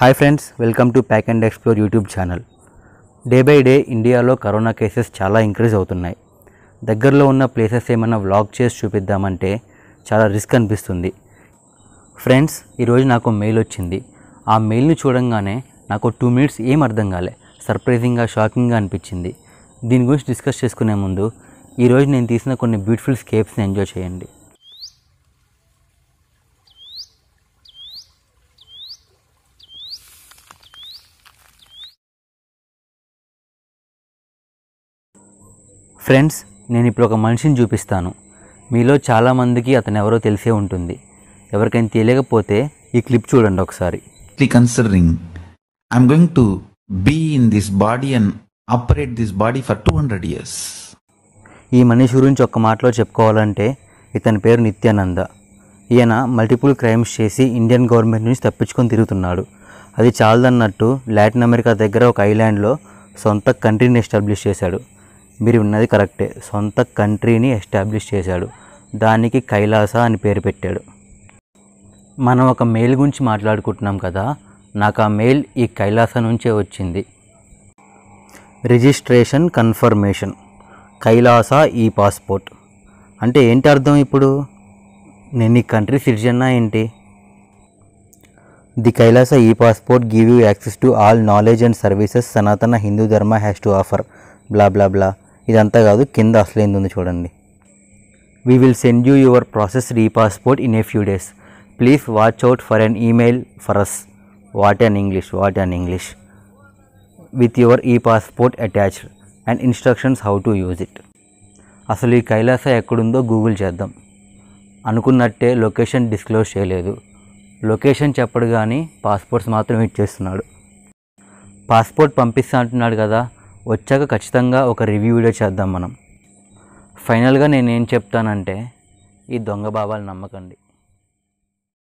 hi friends welcome to pack and explore YouTube channel day by day ఇండియాలో corona cases చాలా increase అవుతున్నాయి దగ్గరలో ఉన్న ప్లేసెస్ ఏమైనా వ్లాగ్ చేసి చూపిద్దామంటే చాలా రిస్క్ అనిపిస్తుంది ఫ్రెండ్స్ ఈరోజు నాకు మెయిల్ వచ్చింది ఆ మెయిల్ని చూడంగానే నాకు టూ మినిట్స్ ఏం అర్థం కాలే సర్ప్రైజింగ్గా షాకింగ్గా అనిపించింది దీని గురించి డిస్కస్ చేసుకునే ముందు ఈరోజు నేను తీసిన కొన్ని బ్యూటిఫుల్ స్కేప్స్ని ఎంజాయ్ చేయండి ఫ్రెండ్స్ నేను ఇప్పుడు ఒక మనిషిని చూపిస్తాను మీలో చాలామందికి అతను ఎవరో తెలిసే ఉంటుంది ఎవరికైనా తెలియకపోతే ఈ క్లిప్ చూడండి ఒకసారి considering I'm going to be in this body and operate this body for two hundred years ఈ మనిషి గురించి ఒక్క మాటలో చెప్పుకోవాలంటే ఇతని పేరు నిత్యానంద ఈయన మల్టిపుల్ క్రైమ్స్ చేసి ఇండియన్ గవర్నమెంట్ నుంచి తప్పించుకొని తిరుగుతున్నాడు అది చాలదన్నట్టు లాటిన్ అమెరికా దగ్గర ఒక ఐలాండ్లో సొంత కంట్రీని ఎస్టాబ్లిష్ చేశాడు మీరు ఉన్నది కరెక్టే సొంత కంట్రీని ఎస్టాబ్లిష్ చేశాడు దానికి కైలాస అని పేరు పెట్టాడు మనం ఒక మెయిల్ గురించి మాట్లాడుకుంటున్నాం కదా నాకు ఆ మెయిల్ ఈ కైలాస నుంచే వచ్చింది registration confirmation Kailasa e passport అంటే ఏంటి అర్థం ఇప్పుడు నేను ఈ కంట్రీ సిటిజన్నా ఏంటి the Kailasa e passport give you access to all knowledge and services Sanatana Hindu Dharma has to offer blah blah blah ఇదంతా కాదు కింద అసలేంది ఉంది చూడండి we will send you your process re passport in a few days please watch out for an email for us what an English what an English with your e passport attached and instructions how to use it అసలు ఈ కైలాస ఎక్కడుందో Google చేద్దాం అనుకున్నట్టే location disclose చేయలేదు location చెప్పడు కానీ passports మాత్రం ఇచ్చేస్తున్నాడు passport పంపిస్తా అంటున్నాడు కదా వచ్చాక ఖచ్చితంగా ఒక రివ్యూ వీడియో చేద్దాం మనం ఫైనల్గా నేనేం చెప్తానంటే ఈ దొంగ బాబాలు నమ్మకండి